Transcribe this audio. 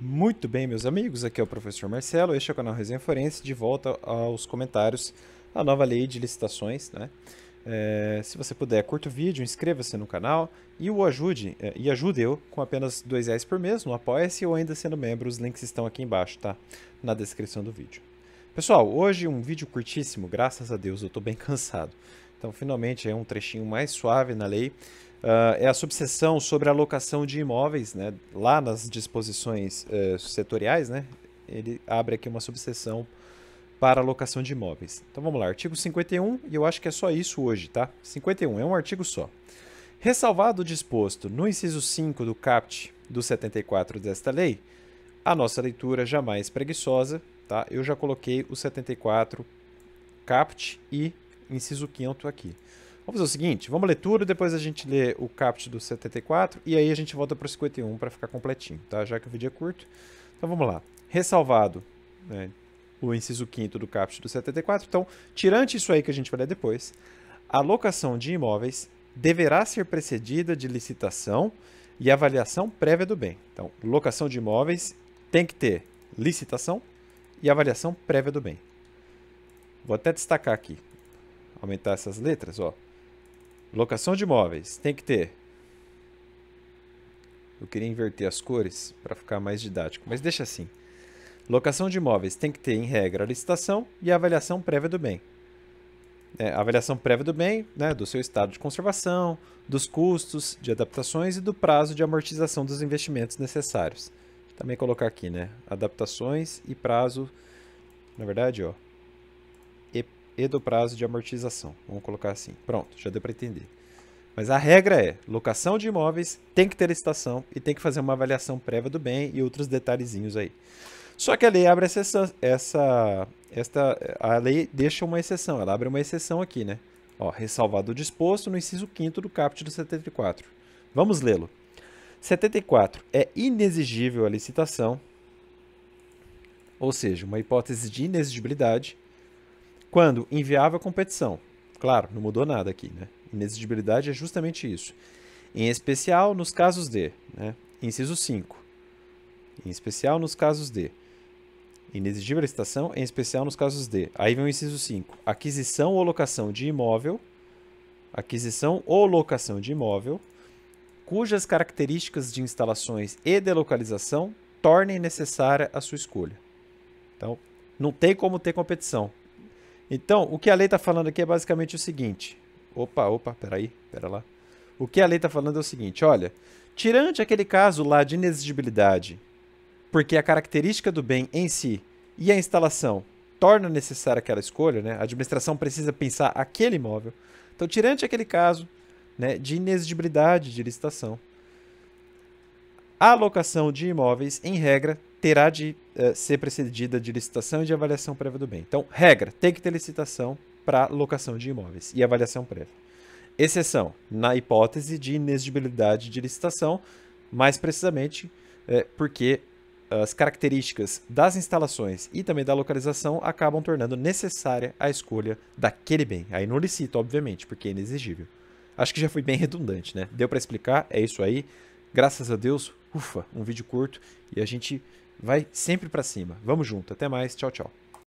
Muito bem, meus amigos, aqui é o professor Marcelo, este é o canal Resenha Forense, de volta aos comentários, a nova lei de licitações, né? É, se você puder, curta o vídeo, inscreva-se no canal e o ajude, é, e ajude eu com apenas dois reais por mês no Apoia-se ou ainda sendo membro, os links estão aqui embaixo, tá? Na descrição do vídeo. Pessoal, hoje um vídeo curtíssimo, graças a Deus, eu estou bem cansado. Então, finalmente é um trechinho mais suave na lei. Uh, é a subseção sobre a alocação de imóveis, né? Lá nas disposições uh, setoriais, né? Ele abre aqui uma subseção para alocação de imóveis. Então vamos lá, artigo 51, e eu acho que é só isso hoje, tá? 51 é um artigo só. Ressalvado o disposto no inciso 5 do CAPT do 74 desta lei, a nossa leitura jamais preguiçosa, tá? Eu já coloquei o 74 CAPT e inciso 5 aqui. Vamos fazer o seguinte, vamos ler tudo, depois a gente lê o caput do 74 e aí a gente volta para o 51 para ficar completinho, tá? Já que o vídeo é curto. Então vamos lá. Ressalvado né, o inciso 5 do caput do 74. Então, tirante isso aí que a gente vai ler depois, a locação de imóveis deverá ser precedida de licitação e avaliação prévia do bem. Então, locação de imóveis tem que ter licitação e avaliação prévia do bem. Vou até destacar aqui, aumentar essas letras, ó. Locação de imóveis, tem que ter. Eu queria inverter as cores para ficar mais didático, mas deixa assim. Locação de imóveis tem que ter, em regra, a licitação e a avaliação prévia do bem. É, a avaliação prévia do bem, né, do seu estado de conservação, dos custos de adaptações e do prazo de amortização dos investimentos necessários. Também colocar aqui, né, adaptações e prazo, na verdade, ó, e do prazo de amortização. Vamos colocar assim. Pronto, já deu para entender. Mas a regra é, locação de imóveis tem que ter licitação e tem que fazer uma avaliação prévia do bem e outros detalhezinhos aí. Só que a lei abre essa, essa esta, a lei deixa uma exceção, ela abre uma exceção aqui, né? Ó, ressalvado o disposto no inciso 5 do caput do 74. Vamos lê-lo. 74. É inexigível a licitação, ou seja, uma hipótese de inexigibilidade quando inviável a competição. Claro, não mudou nada aqui, né? Inexigibilidade é justamente isso. Em especial nos casos de, né? Inciso 5. Em especial nos casos de. Inexigível a licitação, em especial nos casos de. Aí vem o inciso 5. Aquisição ou locação de imóvel. Aquisição ou locação de imóvel cujas características de instalações e de localização tornem necessária a sua escolha. Então, não tem como ter competição então, o que a lei está falando aqui é basicamente o seguinte. Opa, opa, peraí, pera lá. O que a lei está falando é o seguinte, olha, tirante aquele caso lá de inexigibilidade, porque a característica do bem em si e a instalação torna necessária aquela escolha, né? A administração precisa pensar aquele imóvel. Então, tirante aquele caso né, de inexigibilidade de licitação, a alocação de imóveis, em regra, terá de uh, ser precedida de licitação e de avaliação prévia do bem. Então, regra, tem que ter licitação para locação de imóveis e avaliação prévia. Exceção, na hipótese de inexigibilidade de licitação, mais precisamente é, porque as características das instalações e também da localização acabam tornando necessária a escolha daquele bem. Aí não licita, obviamente, porque é inexigível. Acho que já foi bem redundante, né? Deu para explicar, é isso aí. Graças a Deus, ufa, um vídeo curto e a gente Vai sempre para cima. Vamos junto. Até mais. Tchau, tchau.